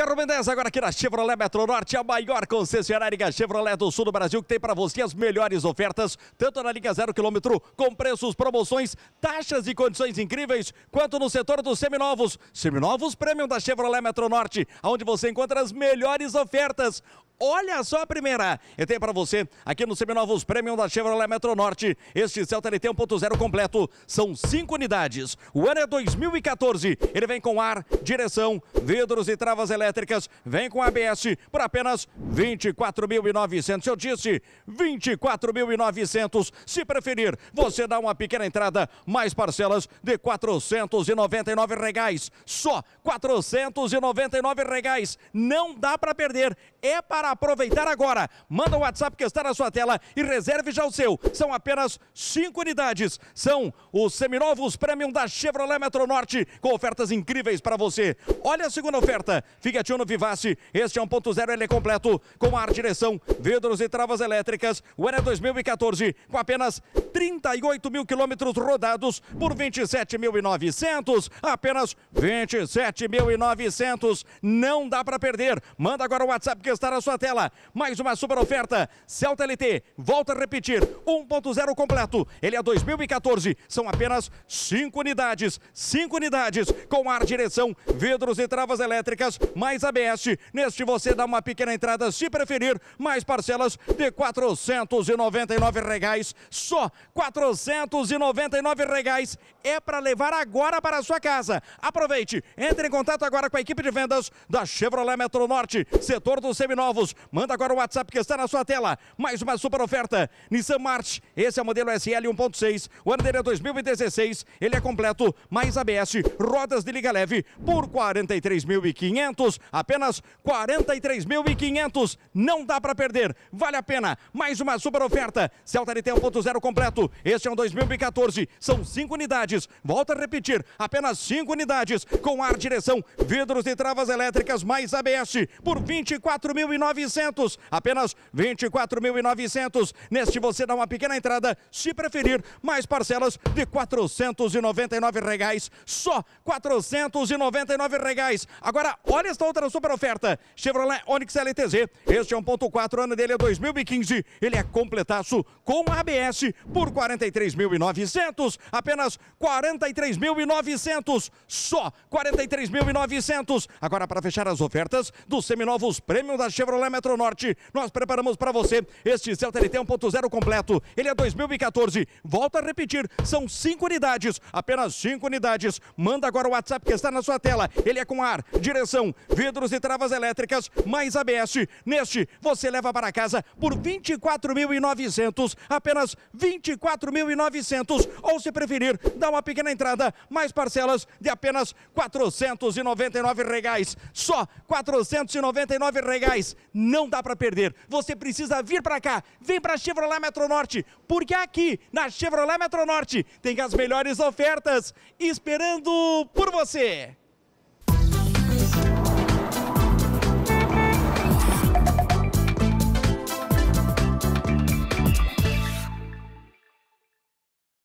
Carro 10 agora aqui na Chevrolet Metro Norte, a maior concessionária Chevrolet do Sul do Brasil, que tem para você as melhores ofertas, tanto na linha zero quilômetro, com preços, promoções, taxas e condições incríveis, quanto no setor dos seminovos. Seminovos Premium da Chevrolet Metro Norte, onde você encontra as melhores ofertas. Olha só a primeira. Eu tenho para você aqui no Seminovos Premium da Chevrolet Metro Norte. Este Celta LT 1.0 completo. São cinco unidades. O ano é 2014. Ele vem com ar, direção, vidros e travas elétricas elétricas vem com ABS por apenas 24.900. Eu disse 24.900. Se preferir, você dá uma pequena entrada, mais parcelas de 499 reais. Só 499 reais. Não dá para perder. É para aproveitar agora. Manda o WhatsApp que está na sua tela e reserve já o seu. São apenas cinco unidades. São os seminovos premium da Chevrolet Metro Norte com ofertas incríveis para você. Olha a segunda oferta. Fica Quietinho Vivace. Este é 1.0, ele é completo, com ar, direção, vidros e travas elétricas. O ano é 2014, com apenas 38 mil quilômetros rodados por 27.900. Apenas 27.900. Não dá para perder. Manda agora o WhatsApp que está na sua tela. Mais uma super oferta. Celta LT, volta a repetir, 1.0 completo. Ele é 2014, são apenas 5 unidades. 5 unidades, com ar, direção, vidros e travas elétricas mais ABS. Neste você dá uma pequena entrada, se preferir, mais parcelas de R$ reais. Só R$ reais é para levar agora para a sua casa. Aproveite, entre em contato agora com a equipe de vendas da Chevrolet Metro Norte, setor dos seminovos. Manda agora o WhatsApp que está na sua tela. Mais uma super oferta. Nissan March, esse é o modelo SL 1.6, o ano dele é 2016, ele é completo, mais ABS, rodas de liga leve por 43.500 anos, apenas 43.500. Não dá para perder, vale a pena. Mais uma super oferta. Celta LT 1.0 completo. Este é um 2014. São cinco unidades. Volta a repetir, apenas cinco unidades com ar, direção, vidros e travas elétricas mais ABS por 24.900. Apenas 24.900. Neste você dá uma pequena entrada, se preferir, mais parcelas de 499 reais Só 499 reais Agora olha esta esta tá outra super oferta, Chevrolet Onix LTZ. Este é um 1.4, ano dele é 2015. Ele é completaço com ABS por 43.900, apenas 43.900, só 43.900. Agora para fechar as ofertas dos seminovos prêmios da Chevrolet Metronorte, nós preparamos para você este Celta LT 1.0 completo. Ele é 2014. Volta a repetir, são cinco unidades, apenas cinco unidades. Manda agora o WhatsApp que está na sua tela. Ele é com ar, direção, vidros e travas elétricas, mais ABS. Neste, você leva para casa por 24.900, apenas 24.900, ou se preferir, dá uma pequena entrada, mais parcelas de apenas 499 reais. Só 499 reais. Não dá para perder. Você precisa vir para cá. Vem para a Chevrolet Metronorte, porque aqui na Chevrolet Metronorte tem as melhores ofertas esperando por você.